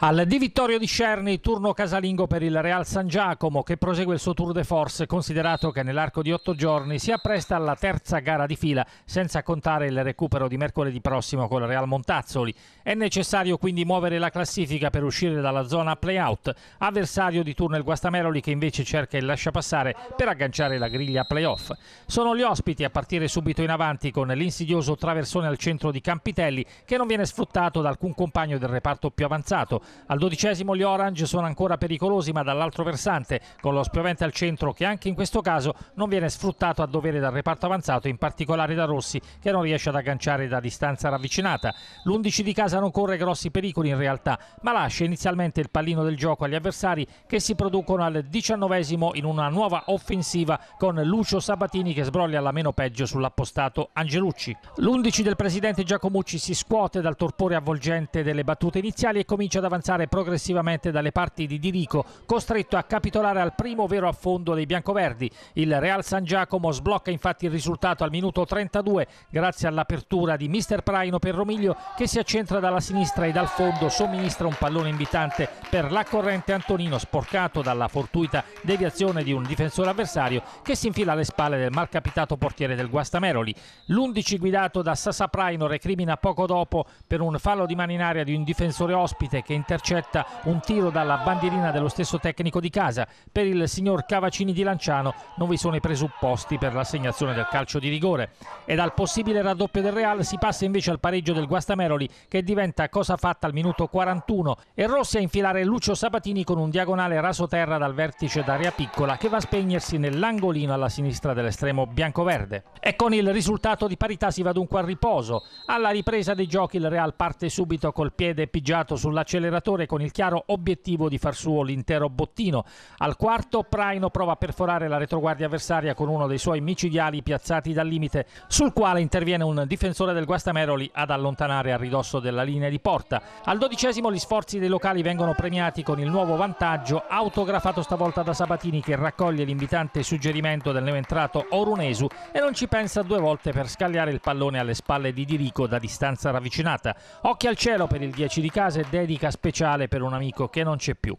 Al Di Vittorio di Cerni, turno casalingo per il Real San Giacomo che prosegue il suo tour de force considerato che nell'arco di otto giorni si appresta alla terza gara di fila senza contare il recupero di mercoledì prossimo con il Real Montazzoli. È necessario quindi muovere la classifica per uscire dalla zona playout. Avversario di turno il Guastameroli che invece cerca il lascia passare per agganciare la griglia playoff. Sono gli ospiti a partire subito in avanti con l'insidioso traversone al centro di Campitelli che non viene sfruttato da alcun compagno del reparto più avanzato al dodicesimo gli Orange sono ancora pericolosi ma dall'altro versante con lo spiovente al centro che anche in questo caso non viene sfruttato a dovere dal reparto avanzato in particolare da Rossi che non riesce ad agganciare da distanza ravvicinata. L'11 di casa non corre grossi pericoli in realtà ma lascia inizialmente il pallino del gioco agli avversari che si producono al diciannovesimo in una nuova offensiva con Lucio Sabatini che sbroglia la meno peggio sull'appostato Angelucci. L'11 del presidente Giacomucci si scuote dal torpore avvolgente delle battute iniziali e comincia ad avanzare avanzare progressivamente dalle parti di Dirico, costretto a capitolare al primo vero affondo dei biancoverdi. Il Real San Giacomo sblocca infatti il risultato al minuto 32 grazie all'apertura di Mister Praino per Romiglio che si accentra dalla sinistra e dal fondo somministra un pallone invitante per l'accorrente Antonino sporcato dalla fortuita deviazione di un difensore avversario che si infila alle spalle del malcapitato portiere del Guastameroli. L'11 guidato da Sasa Praino recrimina poco dopo per un fallo di mano in aria di un difensore ospite che in intercetta un tiro dalla bandierina dello stesso tecnico di casa. Per il signor Cavacini di Lanciano non vi sono i presupposti per l'assegnazione del calcio di rigore. E dal possibile raddoppio del Real si passa invece al pareggio del Guastameroli che diventa cosa fatta al minuto 41 e Rossi a infilare Lucio Sabatini con un diagonale raso terra dal vertice d'aria piccola che va a spegnersi nell'angolino alla sinistra dell'estremo biancoverde. E con il risultato di parità si va dunque al riposo. Alla ripresa dei giochi il Real parte subito col piede pigiato sull'acceleratore lavoratore con il chiaro obiettivo di far suo l'intero bottino. Al quarto Praino prova a perforare la retroguardia avversaria con uno dei suoi micidiali piazzati dal limite, sul quale interviene un difensore del Guastameroli ad allontanare a ridosso della linea di porta. Al dodicesimo gli sforzi dei locali vengono premiati con il nuovo vantaggio, autografato stavolta da Sabatini che raccoglie l'invitante suggerimento del neoentrato Orunesu e non ci pensa due volte per scagliare il pallone alle spalle di Dirico da distanza ravvicinata. Occhi al cielo per il 10 di casa e dedica specialmente speciale per un amico che non c'è più.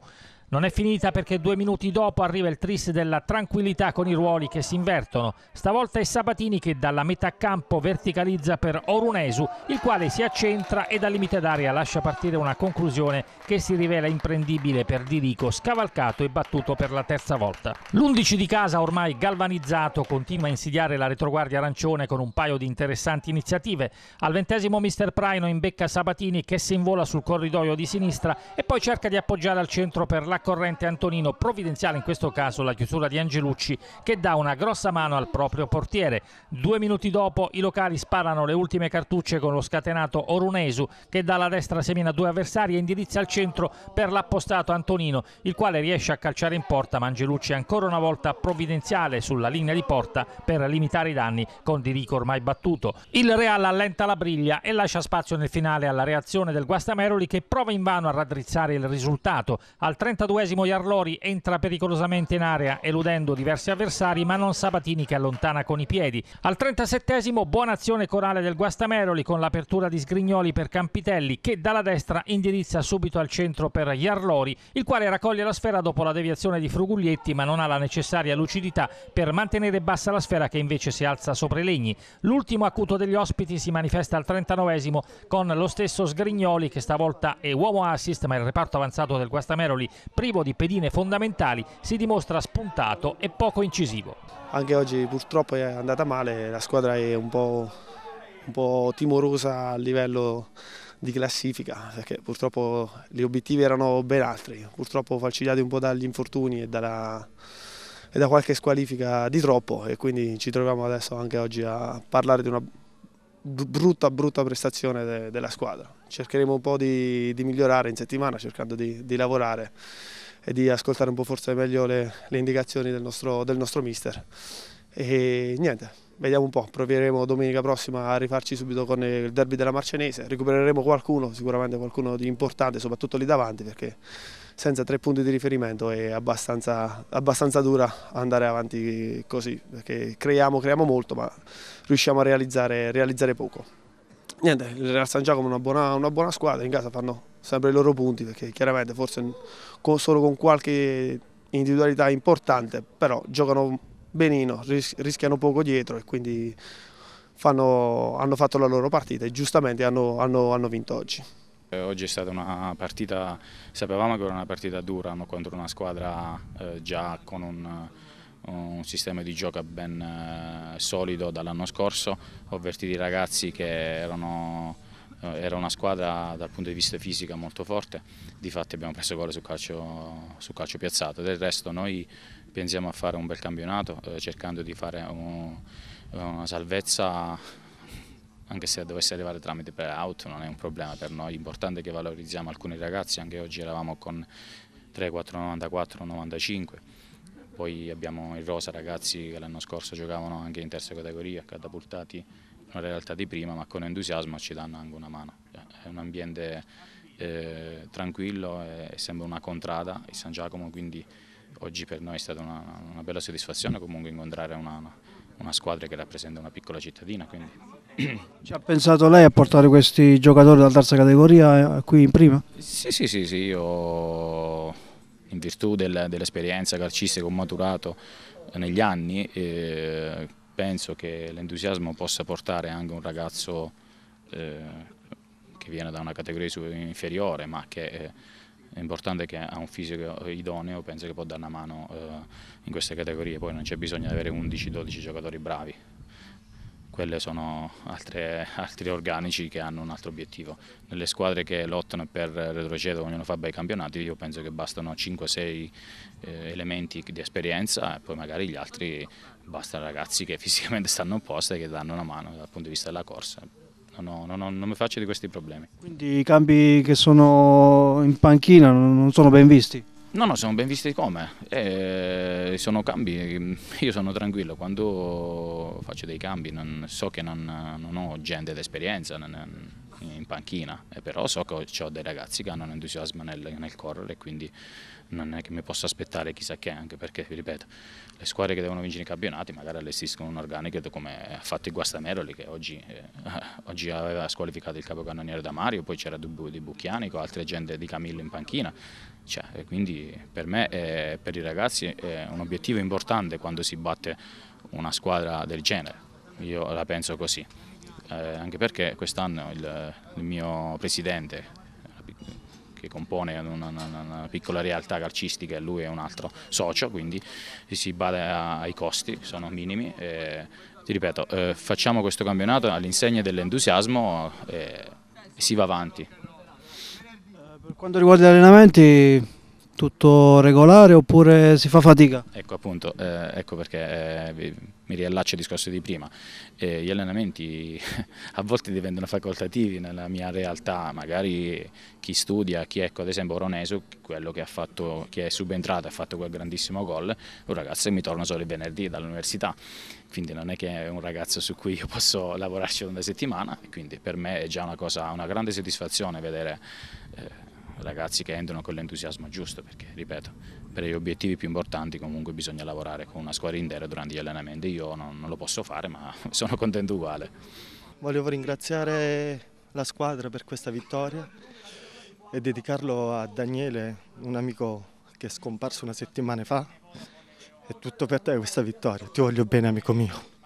Non è finita perché due minuti dopo arriva il tris della tranquillità con i ruoli che si invertono. Stavolta è Sabatini che dalla metà campo verticalizza per Orunesu, il quale si accentra e dal limite d'aria lascia partire una conclusione che si rivela imprendibile per Dirico, scavalcato e battuto per la terza volta. L'11 di casa ormai galvanizzato continua a insidiare la retroguardia arancione con un paio di interessanti iniziative. Al ventesimo Mister Praino imbecca Sabatini che si invola sul corridoio di sinistra e poi cerca di appoggiare al centro per la corrente Antonino, provvidenziale in questo caso la chiusura di Angelucci che dà una grossa mano al proprio portiere. Due minuti dopo i locali sparano le ultime cartucce con lo scatenato Orunesu che dalla destra semina due avversari e indirizza al centro per l'appostato Antonino, il quale riesce a calciare in porta ma Angelucci ancora una volta provvidenziale sulla linea di porta per limitare i danni con Dirico ormai battuto. Il Real allenta la briglia e lascia spazio nel finale alla reazione del Guastameroli che prova invano a raddrizzare il risultato. Al 32 42esimo Iarlori entra pericolosamente in area eludendo diversi avversari ma non Sabatini che allontana con i piedi. Al 37esimo buona azione corale del Guastameroli con l'apertura di Sgrignoli per Campitelli che dalla destra indirizza subito al centro per Iarlori il quale raccoglie la sfera dopo la deviazione di Fruguglietti ma non ha la necessaria lucidità per mantenere bassa la sfera che invece si alza sopra i legni. L'ultimo acuto degli ospiti si manifesta al 39esimo con lo stesso Sgrignoli che stavolta è uomo assist ma il reparto avanzato del Guastameroli privo di pedine fondamentali, si dimostra spuntato e poco incisivo. Anche oggi purtroppo è andata male, la squadra è un po', un po timorosa a livello di classifica perché purtroppo gli obiettivi erano ben altri, purtroppo falcigliati un po' dagli infortuni e, dalla, e da qualche squalifica di troppo e quindi ci troviamo adesso anche oggi a parlare di una brutta brutta prestazione de, della squadra. Cercheremo un po' di, di migliorare in settimana cercando di, di, lavorare e di ascoltare un po' forse meglio le, le indicazioni del nostro, del nostro mister. E niente, vediamo un po', proveremo domenica prossima a rifarci subito con il derby della Marcenese, recupereremo qualcuno, sicuramente qualcuno di importante, soprattutto lì davanti perché senza tre punti di riferimento è abbastanza, abbastanza dura andare avanti così, perché creiamo, creiamo molto ma riusciamo a realizzare, realizzare poco. Niente, il Real San Giacomo è una buona, una buona squadra, in casa fanno sempre i loro punti perché chiaramente forse solo con qualche individualità importante, però giocano benino, rischiano poco dietro e quindi fanno, hanno fatto la loro partita e giustamente hanno, hanno, hanno vinto oggi. Eh, oggi è stata una partita, sapevamo che era una partita dura no? contro una squadra eh, già con un, un, sistema di gioco ben eh, solido dall'anno scorso, ho avvertito i ragazzi che erano, eh, era una squadra dal punto di vista fisica molto forte, difatti abbiamo preso gol su calcio, sul calcio piazzato, del resto noi pensiamo a fare un bel campionato eh, cercando di fare un, una salvezza anche se dovesse arrivare tramite per auto non è un problema per noi, l'importante è che valorizziamo alcuni ragazzi, anche oggi eravamo con 3, 4, 94, 95, poi abbiamo il rosa ragazzi che l'anno scorso giocavano anche in terza categoria, catapultati una realtà di prima ma con entusiasmo ci danno anche una mano, è un ambiente eh, tranquillo, è, sembra una contrada il San Giacomo quindi oggi per noi è stata una, una bella soddisfazione comunque incontrare una, una squadra che rappresenta una piccola cittadina. Quindi. Ci ha pensato lei a portare questi giocatori dalla terza categoria eh, qui in prima? Sì, sì, sì, sì io in virtù del, dell'esperienza calcistica che ho maturato negli anni eh, penso che l'entusiasmo possa portare anche un ragazzo eh, che viene da una categoria inferiore ma che... Eh, è importante che ha un fisico idoneo, penso che può dare una mano eh, in queste categorie, poi non c'è bisogno di avere 11-12 giocatori bravi quelle sono altre, altri organici che hanno un altro obiettivo. Nelle squadre che lottano per retrocedere, vogliono fare bei campionati, io penso che bastano 5-6 eh, elementi di esperienza e poi magari gli altri bastano ragazzi che fisicamente stanno opposti e che danno una mano dal punto di vista della corsa. Non, non, non, non mi faccio di questi problemi. Quindi i campi che sono in panchina non sono ben visti? No, no, sono ben visti come. Eh, sono cambi, mm, io sono tranquillo, quando faccio dei cambi non, so che non, non ho gente d'esperienza, non, in panchina, eh, però so che ho dei ragazzi che hanno un entusiasmo nel, nel correre, quindi non è che mi posso aspettare chissà che, anche perché, vi ripeto, le squadre che devono vincere i campionati magari allestiscono un organico come ha fatto il Guastameroli che oggi, eh, oggi, aveva squalificato il capocannoniere da Mario, poi c'era di Bucchianico, altre gente di Camillo in panchina, cioè, eh, quindi per me e eh, per i ragazzi è un obiettivo importante quando si batte una squadra del genere, io la penso così eh, anche perché quest'anno il, il, mio presidente, che compone una, una, una, piccola realtà calcistica e lui è un altro socio, quindi si bada ai costi, sono minimi. E, eh, ti ripeto, eh, facciamo questo campionato all'insegna dell'entusiasmo e si va avanti. Eh, per quanto riguarda gli allenamenti, tutto regolare oppure si fa fatica? Ecco appunto, eh, ecco perché eh, mi riallaccio al discorso di prima, eh, gli allenamenti a volte diventano facoltativi nella mia realtà, magari chi studia, chi ecco ad esempio Oroneso, quello che, ha fatto, che è subentrato e ha fatto quel grandissimo gol, un ragazzo che mi torna solo il venerdì dall'università, quindi non è che è un ragazzo su cui io posso lavorarci una settimana, quindi per me è già una, cosa, una grande soddisfazione vedere eh, ragazzi che entrano con l'entusiasmo giusto perché, ripeto, per gli obiettivi più importanti comunque bisogna lavorare con una squadra intera durante gli allenamenti. Io non, non lo posso fare ma sono contento uguale. Volevo ringraziare la squadra per questa vittoria e dedicarlo a Daniele, un amico che è scomparso una settimana fa. È tutto per te questa vittoria, ti voglio bene amico mio.